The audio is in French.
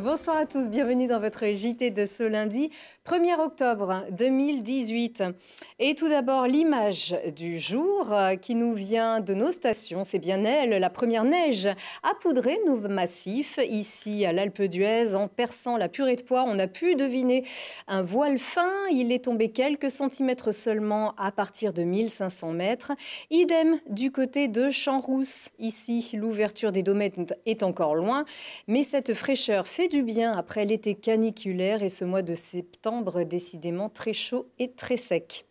Bonsoir à tous, bienvenue dans votre JT de ce lundi 1er octobre 2018. Et tout d'abord l'image du jour euh, qui nous vient de nos stations, c'est bien elle, la première neige a poudré nos massifs. Ici à l'Alpe d'Huez, en perçant la purée de poire, on a pu deviner un voile fin, il est tombé quelques centimètres seulement à partir de 1500 mètres. Idem du côté de Champs-Rousse, ici l'ouverture des domaines est encore loin, mais cette fraîcheur fait du bien après l'été caniculaire et ce mois de septembre décidément très chaud et très sec.